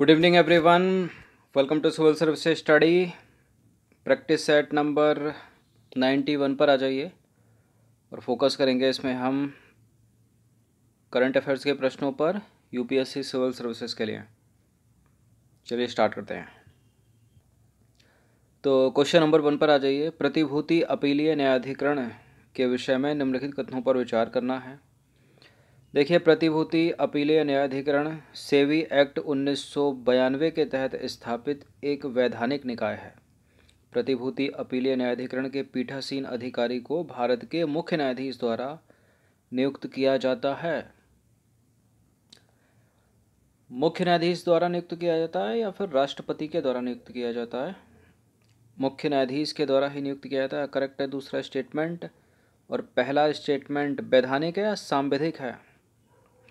good evening everyone welcome to civil service study practice set number ninety one पर आ जाइए और focus करेंगे इसमें हम करंट अफेयर्स के प्रश्नों पर यूपीएससी सिविल सर्विसेज के लिए चलिए स्टार्ट करते हैं तो क्वेश्चन नंबर वन पर आ जाइए प्रतिभूति अपीलीय न्यायाधिकरण के विषय में निम्नलिखित कथनों पर विचार करना है देखिए प्रतिभूति अपीलीय न्यायाधिकरण सेवी एक्ट उन्नीस के तहत स्थापित एक वैधानिक निकाय है प्रतिभूति अपीलीय न्यायाधिकरण के पीठासीन अधिकारी को भारत के मुख्य न्यायाधीश द्वारा नियुक्त किया जाता है मुख्य न्यायाधीश द्वारा नियुक्त किया जाता है या फिर राष्ट्रपति के द्वारा नियुक्त किया जाता है मुख्य न्यायाधीश के द्वारा ही नियुक्त किया जाता है करेक्ट है दूसरा स्टेटमेंट और पहला स्टेटमेंट वैधानिक है या सांविधिक है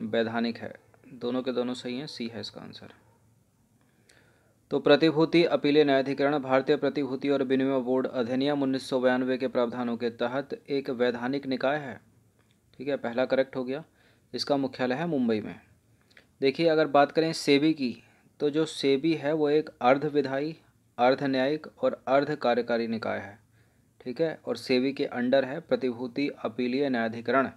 वैधानिक है दोनों के दोनों सही हैं सी है इसका आंसर तो प्रतिभूति अपीलीय न्यायाधिकरण भारतीय प्रतिभूति और विनिमय बोर्ड अधिनियम उन्नीस के प्रावधानों के तहत एक वैधानिक निकाय है ठीक है पहला करेक्ट हो गया इसका मुख्यालय है मुंबई में देखिए अगर बात करें सेबी की तो जो सेबी है वो एक अर्ध विधायी अर्ध न्यायिक और अर्ध कार्यकारी निकाय है ठीक है और सेबी के अंडर है प्रतिभूति अपीलीय न्यायाधिकरण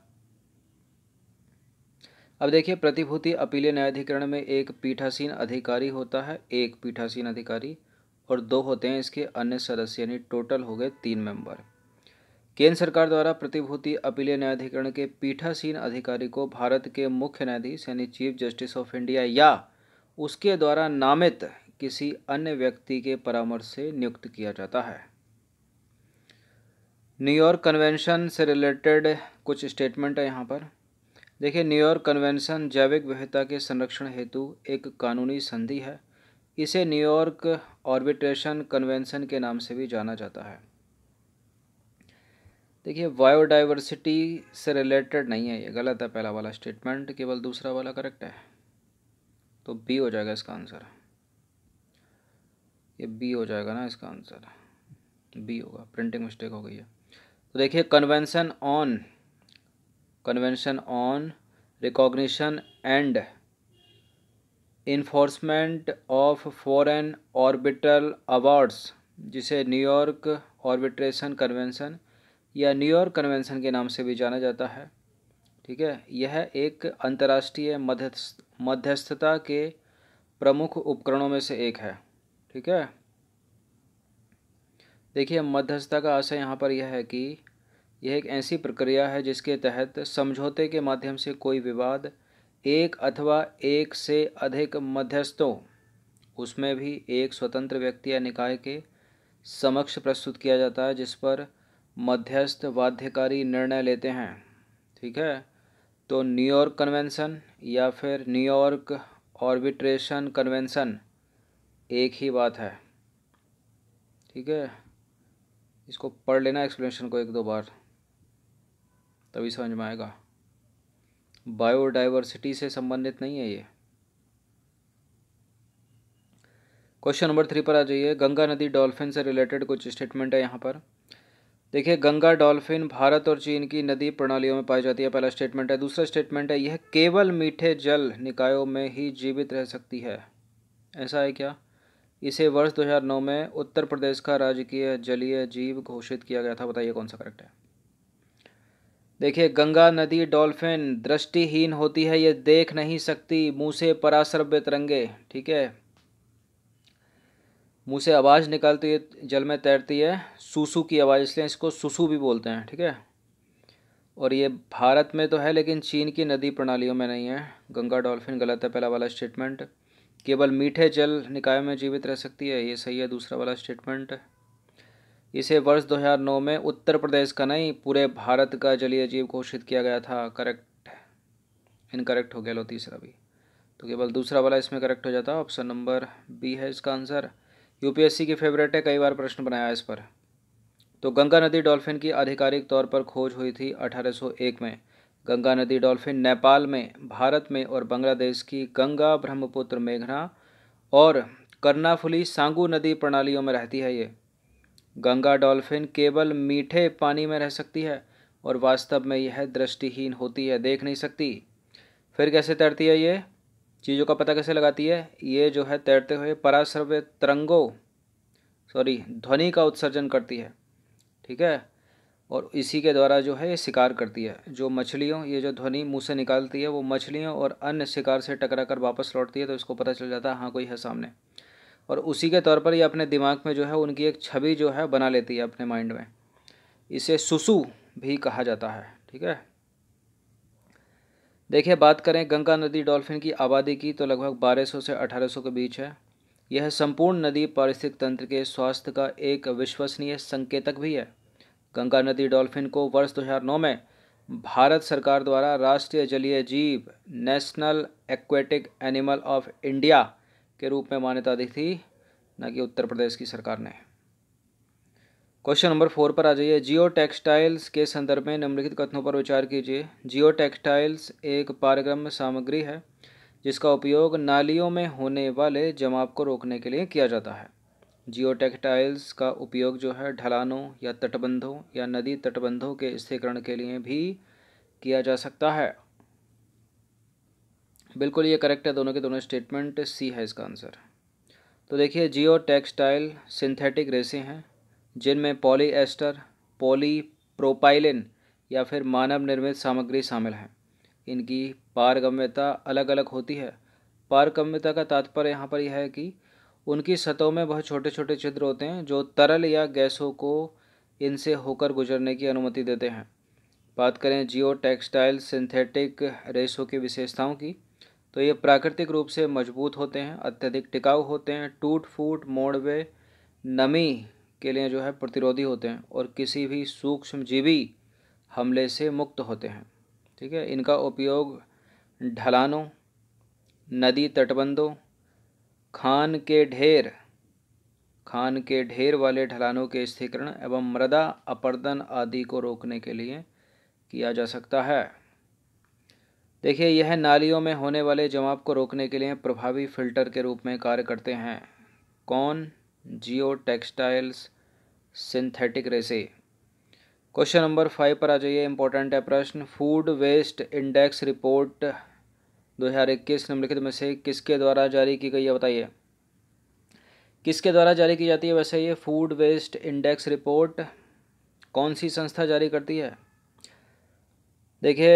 अब देखिए प्रतिभूति अपीलीय न्यायाधिकरण में एक पीठासीन अधिकारी होता है एक पीठासीन अधिकारी और दो होते हैं इसके अन्य सदस्य यानी टोटल हो गए तीन मेंबर केंद्र सरकार द्वारा प्रतिभूति अपीलीय न्यायाधिकरण के पीठासीन अधिकारी को भारत के मुख्य न्यायाधीश यानी चीफ जस्टिस ऑफ इंडिया या उसके द्वारा नामित किसी अन्य व्यक्ति के परामर्श से नियुक्त किया जाता है न्यूयॉर्क कन्वेंशन से रिलेटेड कुछ स्टेटमेंट है यहाँ पर देखिए न्यूयॉर्क कन्वेंशन जैविक विविधता के संरक्षण हेतु एक कानूनी संधि है इसे न्यूयॉर्क ऑर्बिट्रेशन कन्वेंशन के नाम से भी जाना जाता है देखिए बायोडाइवर्सिटी से रिलेटेड नहीं है ये गलत है पहला वाला स्टेटमेंट केवल दूसरा वाला करेक्ट है तो बी हो जाएगा इसका आंसर ये बी हो जाएगा ना इसका आंसर बी होगा प्रिंटिंग मिस्टेक हो गई है तो देखिए convention on convention on recognition and enforcement of foreign arbitral awards जिसे न्यूयॉर्क ऑर्बिट्रेशन कन्वेंशन या न्यूयॉर्क कन्वेंशन के नाम से भी जाना जाता है ठीक है यह एक अंतर्राष्ट्रीय मध्यस्थ मध्यस्थता के प्रमुख उपकरणों में से एक है ठीक है देखिए मध्यस्थता का आशय यहाँ पर यह है कि यह एक ऐसी प्रक्रिया है जिसके तहत समझौते के माध्यम से कोई विवाद एक अथवा एक से अधिक मध्यस्थों उसमें भी एक स्वतंत्र व्यक्ति या निकाय के समक्ष प्रस्तुत किया जाता है जिस पर मध्यस्थ बाध्यकारी निर्णय लेते हैं ठीक है तो न्यूयॉर्क कन्वेंशन या फिर न्यूयॉर्क ऑर्बिट्रेशन कन्वेंशन एक ही बात है ठीक है इसको पढ़ लेना एक्सप्लेनेशन को एक दो बार तभी समझ में आएगा बायोडाइवर्सिटी से संबंधित नहीं है ये क्वेश्चन नंबर थ्री पर आ जाइए गंगा नदी डॉल्फिन से रिलेटेड कुछ स्टेटमेंट है यहाँ पर देखिए गंगा डॉल्फिन भारत और चीन की नदी प्रणालियों में पाई जाती है पहला स्टेटमेंट है दूसरा स्टेटमेंट है यह केवल मीठे जल निकायों में ही जीवित रह सकती है ऐसा है क्या इसे वर्ष 2009 में उत्तर प्रदेश का राजकीय जलीय जीव घोषित किया गया था बताइए कौन सा करेक्ट है देखिए गंगा नदी डॉल्फिन दृष्टिहीन होती है ये देख नहीं सकती मुँह से पराशर तिरंगे ठीक है मुँह से आवाज़ निकालती है जल में तैरती है सुसु की आवाज़ इसलिए इसको सुसु भी बोलते हैं ठीक है और ये भारत में तो है लेकिन चीन की नदी प्रणालियों में नहीं है गंगा डॉल्फिन गलत है पहला वाला स्टेटमेंट केवल मीठे जल निकाय में जीवित रह सकती है ये सही है दूसरा वाला स्टेटमेंट इसे वर्ष 2009 में उत्तर प्रदेश का नहीं पूरे भारत का जलीय जीव घोषित किया गया था करेक्ट इनकरेक्ट हो गया लो तीसरा भी तो केवल दूसरा वाला इसमें करेक्ट हो जाता ऑप्शन नंबर बी है इसका आंसर यूपीएससी की फेवरेट है कई बार प्रश्न बनाया इस पर तो गंगा नदी डॉल्फिन की आधिकारिक तौर पर खोज हुई थी 1801 में गंगा नदी डॉल्फिन नेपाल में भारत में और बांग्लादेश की गंगा ब्रह्मपुत्र मेघना और कर्नाफुली सांगू नदी प्रणालियों में रहती है ये गंगा डॉल्फिन केवल मीठे पानी में रह सकती है और वास्तव में यह दृष्टिहीन होती है देख नहीं सकती फिर कैसे तैरती है ये चीज़ों का पता कैसे लगाती है ये जो है तैरते हुए पराश्रव्य तरंगों सॉरी ध्वनि का उत्सर्जन करती है ठीक है और इसी के द्वारा जो है ये शिकार करती है जो मछलियों ये जो ध्वनि मुंह से निकालती है वो मछलियों और अन्य शिकार से टकरा कर वापस लौटती है तो इसको पता चल जाता है हाँ कोई है सामने और उसी के तौर पर ये अपने दिमाग में जो है उनकी एक छवि जो है बना लेती है अपने माइंड में इसे सुसु भी कहा जाता है ठीक है देखिए बात करें गंगा नदी डॉल्फिन की आबादी की तो लगभग 1200 से 1800 के बीच है यह संपूर्ण नदी पारिस्थितिक तंत्र के स्वास्थ्य का एक विश्वसनीय संकेतक भी है गंगा नदी डॉल्फिन को वर्ष 2009 में भारत सरकार द्वारा राष्ट्रीय जलीय जीव national aquatic animal of India के रूप में मान्यता दी थी न कि उत्तर प्रदेश की सरकार ने क्वेश्चन नंबर फोर पर आ जाइए जियो टेक्सटाइल्स के संदर्भ में निम्नलिखित कथनों पर विचार कीजिए जियो टेक्सटाइल्स एक पारगम्य सामग्री है जिसका उपयोग नालियों में होने वाले जमाव को रोकने के लिए किया जाता है जियो टेक्सटाइल्स का उपयोग जो है ढलानों या तटबंधों या नदी तटबंधों के स्थिरीकरण के लिए भी किया जा सकता है बिल्कुल ये करेक्ट है दोनों के दोनों स्टेटमेंट सी है इसका आंसर तो देखिए जियो टेक्सटाइल सिंथेटिक रेसें हैं जिनमें पॉली एस्टर पॉली प्रोपाइलिन या फिर मानव निर्मित सामग्री शामिल हैं इनकी पारगम्यता अलग अलग होती है पारगम्यता का तात्पर्य यहाँ पर यह है कि उनकी सतहों में बहुत छोटे छोटे छिद्र होते हैं जो तरल या गैसों को इनसे होकर गुजरने की अनुमति देते हैं बात करें जियो टेक्सटाइल सिंथेटिक रेसों की विशेषताओं की तो ये प्राकृतिक रूप से मजबूत होते हैं अत्यधिक टिकाऊ होते हैं टूट फूट मोड़वे नमी के लिए जो है प्रतिरोधी होते हैं और किसी भी सूक्ष्मजीवी हमले से मुक्त होते हैं ठीक है इनका उपयोग ढलानों नदी तटबंधों खान के ढेर खान के ढेर वाले ढलानों के स्थिकरण एवं मृदा अपर्दन आदि को रोकने के लिए किया जा सकता है देखिए यह नालियों में होने वाले जमाव को रोकने के लिए प्रभावी फिल्टर के रूप में कार्य करते हैं कौन जियो टेक्सटाइल्स सिंथेटिक रेसे क्वेश्चन नंबर फाइव पर आ जाइए इंपॉर्टेंट है प्रश्न फूड वेस्ट इंडेक्स रिपोर्ट 2021 निम्नलिखित में से किसके द्वारा जारी की गई है बताइए किसके द्वारा जारी की जाती है वैसे ये फूड वेस्ट इंडेक्स रिपोर्ट कौन सी संस्था जारी करती है देखिए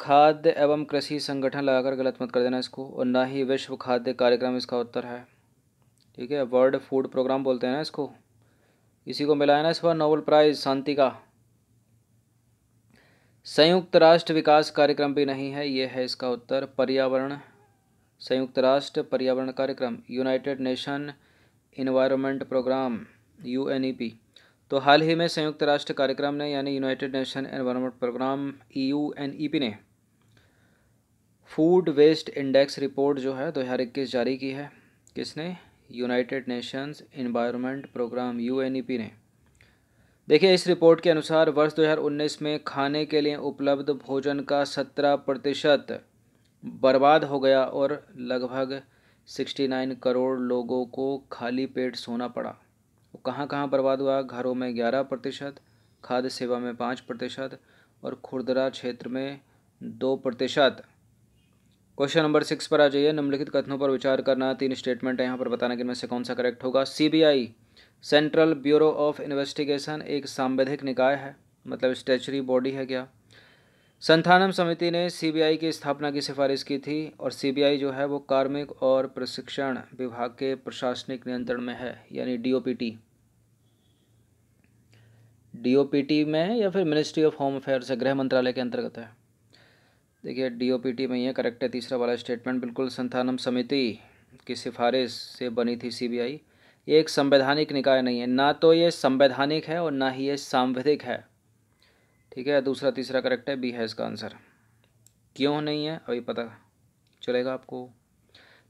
खाद्य एवं कृषि संगठन लगाकर गलत मत कर देना इसको और ना ही विश्व खाद्य कार्यक्रम इसका उत्तर है ठीक है वर्ल्ड फूड प्रोग्राम बोलते हैं ना इसको इसी को मिला है ना इस बार नोबल प्राइज़ शांति का संयुक्त राष्ट्र विकास कार्यक्रम भी नहीं है ये है इसका उत्तर पर्यावरण संयुक्त राष्ट्र पर्यावरण कार्यक्रम United Nation environment programme U N E P तो हाल ही में संयुक्त राष्ट्र कार्यक्रम ने यानी United Nation environment programme N E P ने फूड वेस्ट इंडेक्स रिपोर्ट जो है दो हज़ार इक्कीस जारी की है किसने United Nations environment programme U ने देखिए इस रिपोर्ट के अनुसार वर्ष 2019 में खाने के लिए उपलब्ध भोजन का 17 प्रतिशत बर्बाद हो गया और लगभग 69 करोड़ लोगों को खाली पेट सोना पड़ा वो कहाँ कहाँ बर्बाद हुआ घरों में ग्यारह प्रतिशत खाद्य सेवा में पाँच प्रतिशत और खुरदरा क्षेत्र में दो प्रतिशत क्वेश्चन नंबर सिक्स पर आ जाइए निम्नलिखित कथनों पर विचार करना तीन स्टेटमेंट है यहाँ पर बताना कि इनमें से कौन सा करेक्ट होगा CBI central bureau of investigation एक सांवैधिक निकाय है मतलब स्टेचरी बॉडी है क्या संथानम समिति ने सीबीआई की स्थापना की सिफारिश की थी और सीबीआई जो है वो कार्मिक और प्रशिक्षण विभाग के प्रशासनिक नियंत्रण में है यानी डीओपीटी डीओपीटी में या फिर मिनिस्ट्री ऑफ होम अफेयर से गृह मंत्रालय के अंतर्गत है देखिए डीओपीटी में ये करेक्ट है तीसरा वाला स्टेटमेंट बिल्कुल संथानम समिति की सिफारिश से बनी थी सीबीआई ये एक संवैधानिक निकाय नहीं है ना तो ये संवैधानिक है और ना ही ये सांविधिक है ठीक है दूसरा तीसरा करेक्ट है बी है इसका आंसर क्यों नहीं है अभी पता चलेगा आपको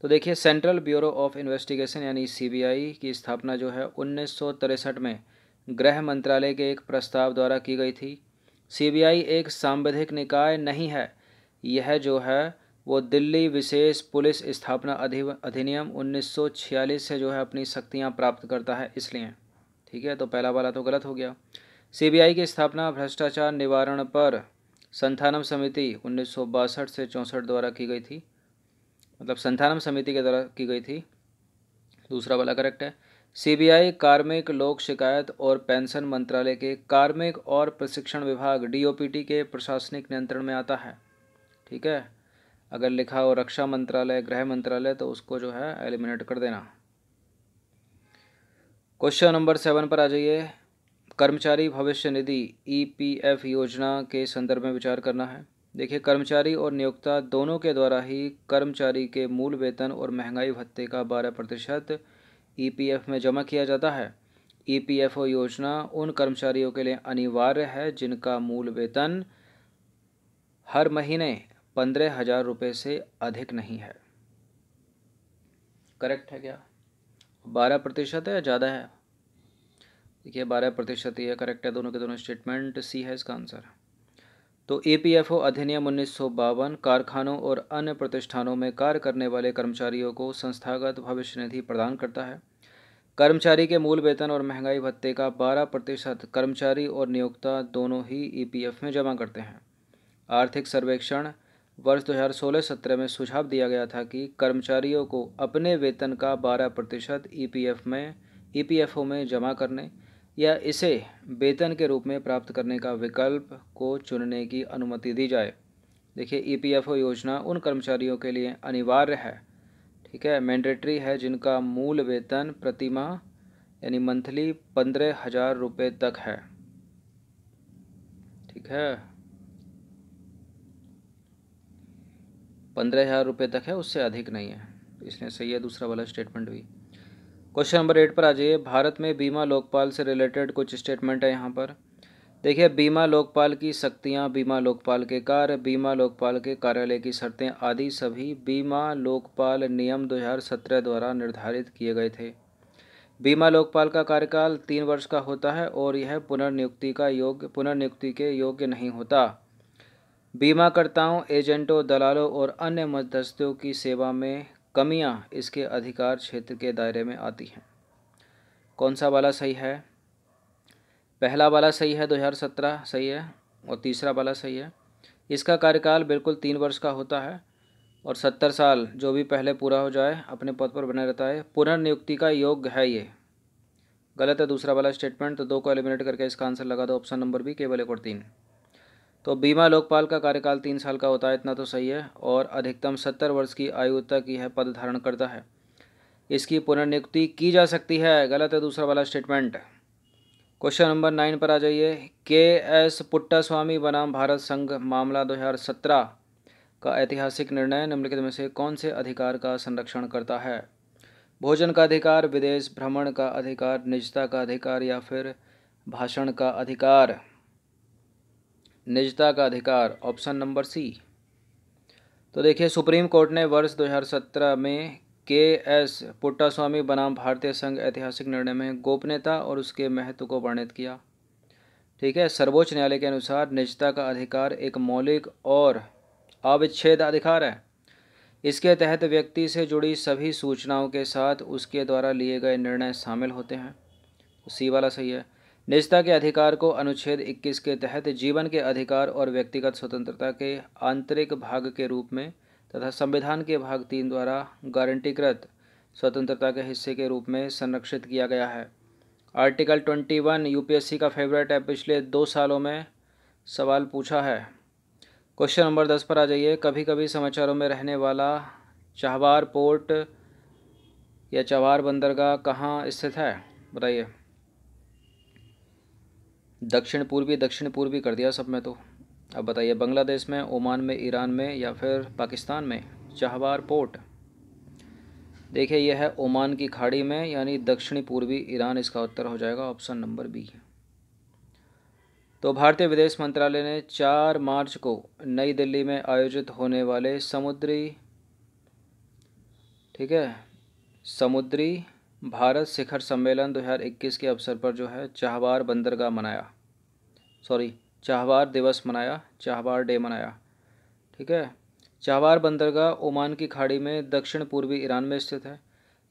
तो देखिए सेंट्रल ब्यूरो ऑफ इन्वेस्टिगेशन यानी सीबीआई की स्थापना जो है उन्नीस में गृह मंत्रालय के एक प्रस्ताव द्वारा की गई थी सीबीआई एक सांविधिक निकाय नहीं है यह जो है वो दिल्ली विशेष पुलिस स्थापना अधिनियम 1946 से जो है अपनी शक्तियाँ प्राप्त करता है इसलिए ठीक है तो पहला वाला तो गलत हो गया सीबीआई की स्थापना भ्रष्टाचार निवारण पर संथानम समिति उन्नीस से चौंसठ द्वारा की गई थी मतलब संथानम समिति के द्वारा की गई थी दूसरा वाला करेक्ट है सीबीआई कार्मिक लोक शिकायत और पेंशन मंत्रालय के कार्मिक और प्रशिक्षण विभाग डीओपीटी के प्रशासनिक नियंत्रण में आता है ठीक है अगर लिखा हो रक्षा मंत्रालय गृह मंत्रालय तो उसको जो है एलिमिनेट कर देना क्वेश्चन नंबर सेवन पर आ जाइए कर्मचारी भविष्य निधि ईपीएफ e योजना के संदर्भ में विचार करना है देखिए कर्मचारी और नियोक्ता दोनों के द्वारा ही कर्मचारी के मूल वेतन और महंगाई भत्ते का बारह प्रतिशत ईपीएफ e में जमा किया जाता है ईपीएफओ e योजना उन कर्मचारियों के लिए अनिवार्य है जिनका मूल वेतन हर महीने पंद्रह हज़ार रुपये से अधिक नहीं है करेक्ट है क्या बारह प्रतिशत है ज़्यादा है देखिए बारह प्रतिशत ये करेक्ट है दोनों के दोनों स्टेटमेंट सी है इसका आंसर तो ईपीएफओ अधिनियम उन्नीस कारखानों और अन्य प्रतिष्ठानों में कार्य करने वाले कर्मचारियों को संस्थागत भविष्य निधि प्रदान करता है कर्मचारी के मूल वेतन और महंगाई भत्ते का 12 प्रतिशत कर्मचारी और नियोक्ता दोनों ही ईपीएफ e में जमा करते हैं आर्थिक सर्वेक्षण वर्ष 2016-17 में सुझाव दिया गया था कि कर्मचारियों को अपने वेतन का 12 प्रतिशत ई e में ई e में जमा करने या इसे वेतन के रूप में प्राप्त करने का विकल्प को चुनने की अनुमति दी जाए देखिए ईपीएफओ e योजना उन कर्मचारियों के लिए अनिवार्य है ठीक है मैंडेटरी है जिनका मूल वेतन प्रतिमा यानी मंथली पंद्रह हज़ार रुपये तक है ठीक है पंद्रह हज़ार रुपये तक है उससे अधिक नहीं है इसलिए सही है दूसरा वाला स्टेटमेंट भी क्वेश्चन नंबर एट पर आ जाइए भारत में बीमा लोकपाल से रिलेटेड कुछ स्टेटमेंट है यहाँ पर देखिए बीमा लोकपाल की शक्तियाँ बीमा लोकपाल के कार्य बीमा लोकपाल के कार्यालय की शर्तें आदि सभी बीमा लोकपाल नियम 2017 द्वारा निर्धारित किए गए थे बीमा लोकपाल का कार्यकाल तीन वर्ष का होता है और यह पुनर्नियुक्ति का योग्य पुनर्नियुक्ति के योग्य नहीं होता बीमाकर्ताओं एजेंटों दलालों और अन्य मध्यस्थों की सेवा में कमियां इसके अधिकार क्षेत्र के दायरे में आती हैं कौन सा वाला सही है पहला वाला सही है 2017 सही है और तीसरा वाला सही है इसका कार्यकाल बिल्कुल तीन वर्ष का होता है और सत्तर साल जो भी पहले पूरा हो जाए अपने पद पर बने रहता है पुनर्नियुक्ति का योग है ये गलत है दूसरा वाला स्टेटमेंट तो दो को एलिमिनेट करके इसका आंसर लगा दो ऑप्शन नंबर बी केवल एक और तीन तो बीमा लोकपाल का कार्यकाल तीन साल का होता है इतना तो सही है और अधिकतम सत्तर वर्ष की आयु तक यह पद धारण करता है इसकी पुनर्नियुक्ति की जा सकती है गलत है दूसरा वाला स्टेटमेंट क्वेश्चन नंबर नाइन पर आ जाइए के एस पुट्टा स्वामी बनाम भारत संघ मामला 2017 का ऐतिहासिक निर्णय निम्नलिखित में से कौन से अधिकार का संरक्षण करता है भोजन का अधिकार विदेश भ्रमण का अधिकार निजता का अधिकार या फिर भाषण का अधिकार निजता का अधिकार ऑप्शन नंबर सी तो देखिए सुप्रीम कोर्ट ने वर्ष 2017 में के एस पुट्टास्वामी बनाम भारतीय संघ ऐतिहासिक निर्णय में गोपनीयता और उसके महत्व को वर्णित किया ठीक है सर्वोच्च न्यायालय के अनुसार निजता का अधिकार एक मौलिक और अविच्छेद अधिकार है इसके तहत व्यक्ति से जुड़ी सभी सूचनाओं के साथ उसके द्वारा लिए गए निर्णय शामिल होते हैं तो सी वाला सही है निजता के अधिकार को अनुच्छेद 21 के तहत जीवन के अधिकार और व्यक्तिगत स्वतंत्रता के आंतरिक भाग के रूप में तथा संविधान के भाग तीन द्वारा गारंटीकृत स्वतंत्रता के हिस्से के रूप में संरक्षित किया गया है आर्टिकल 21 यूपीएससी का फेवरेट है पिछले दो सालों में सवाल पूछा है क्वेश्चन नंबर दस पर आ जाइए कभी कभी समाचारों में रहने वाला चाहवार पोर्ट या चावार बंदरगाह कहाँ स्थित है बताइए दक्षिण पूर्वी दक्षिण पूर्वी कर दिया सब में तो अब बताइए बांग्लादेश में ओमान में ईरान में या फिर पाकिस्तान में चाहवार पोर्ट देखिए यह है ओमान की खाड़ी में यानी दक्षिणी पूर्वी ईरान इसका उत्तर हो जाएगा ऑप्शन नंबर बी तो भारतीय विदेश मंत्रालय ने चार मार्च को नई दिल्ली में आयोजित होने वाले समुद्री ठीक है समुद्री भारत शिखर सम्मेलन 2021 के अवसर पर जो है चाहवार बंदरगाह मनाया सॉरी चाहवार दिवस मनाया चाहवार डे मनाया ठीक है चाहवार बंदरगाह ओमान की खाड़ी में दक्षिण पूर्वी ईरान में स्थित है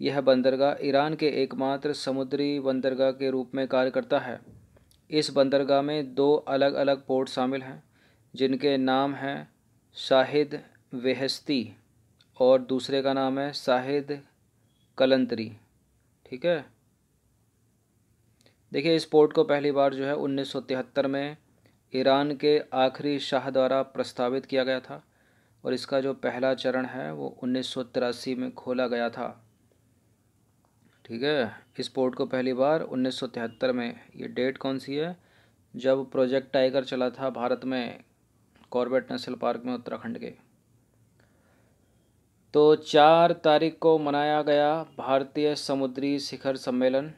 यह बंदरगाह ईरान के एकमात्र समुद्री बंदरगाह के रूप में कार्य करता है इस बंदरगाह में दो अलग अलग पोर्ट शामिल हैं जिनके नाम हैं शाहिद वेहस्ती और दूसरे का नाम है शाहिद कलंतरी ठीक है देखिए इस पोर्ट को पहली बार जो है 1973 में ईरान के आखिरी शाह द्वारा प्रस्तावित किया गया था और इसका जो पहला चरण है वो उन्नीस में खोला गया था ठीक है इस पोर्ट को पहली बार 1973 में ये डेट कौन सी है जब प्रोजेक्ट टाइगर चला था भारत में कॉर्बेट नेशनल पार्क में उत्तराखंड के तो चार तारीख को मनाया गया भारतीय समुद्री शिखर सम्मेलन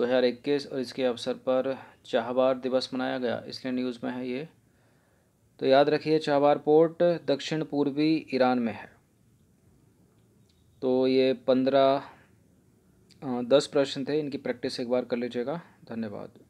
2021 और इसके अवसर पर चाहबार दिवस मनाया गया इसलिए न्यूज़ में है ये तो याद रखिए चाहबार पोर्ट दक्षिण पूर्वी ईरान में है तो ये पंद्रह दस प्रश्न थे इनकी प्रैक्टिस एक बार कर लीजिएगा धन्यवाद